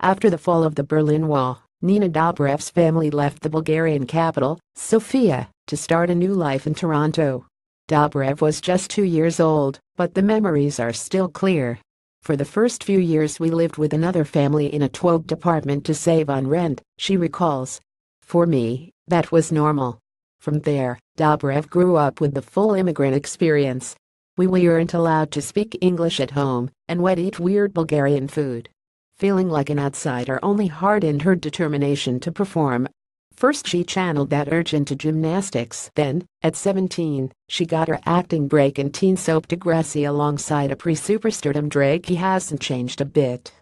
After the fall of the Berlin Wall, Nina Dobrev's family left the Bulgarian capital, Sofia, to start a new life in Toronto. Dobrev was just two years old, but the memories are still clear. For the first few years we lived with another family in a 12 apartment to save on rent, she recalls. For me, that was normal. From there, Dobrev grew up with the full immigrant experience. We weren't allowed to speak English at home, and we'd eat weird Bulgarian food feeling like an outsider only hardened her determination to perform. First she channeled that urge into gymnastics. Then, at 17, she got her acting break in teen soap Degrassi alongside a pre-superstardom drag he hasn't changed a bit.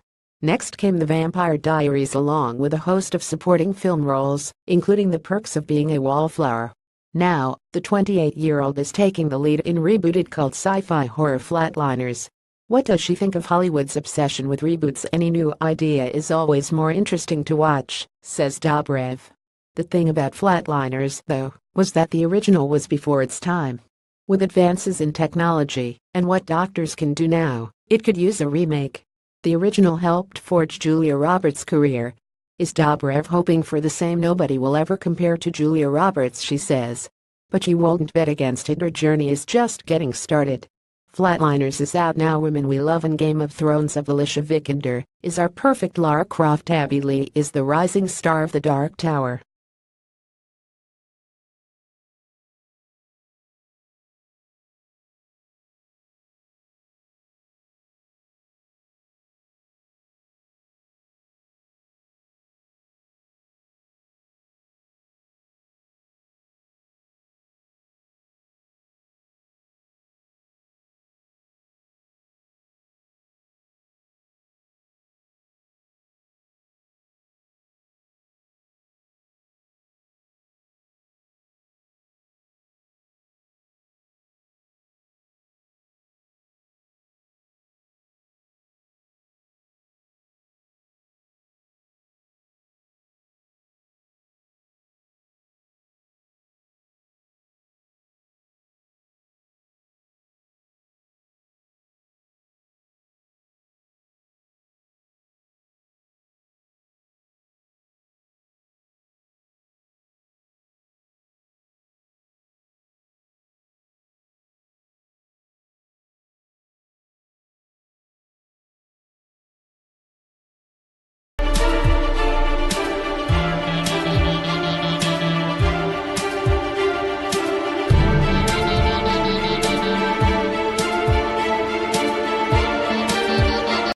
Next came The Vampire Diaries along with a host of supporting film roles, including the perks of being a wallflower. Now, the 28-year-old is taking the lead in rebooted cult sci-fi horror Flatliners, what does she think of Hollywood's obsession with reboots? Any new idea is always more interesting to watch, says Dobrev. The thing about Flatliners, though, was that the original was before its time. With advances in technology and what doctors can do now, it could use a remake. The original helped forge Julia Roberts' career. Is Dobrev hoping for the same nobody will ever compare to Julia Roberts, she says. But she won't bet against it her journey is just getting started. Flatliners is out now Women We Love and Game of Thrones of Alicia Vikander is our perfect Lara Croft Abby Lee is the rising star of the Dark Tower.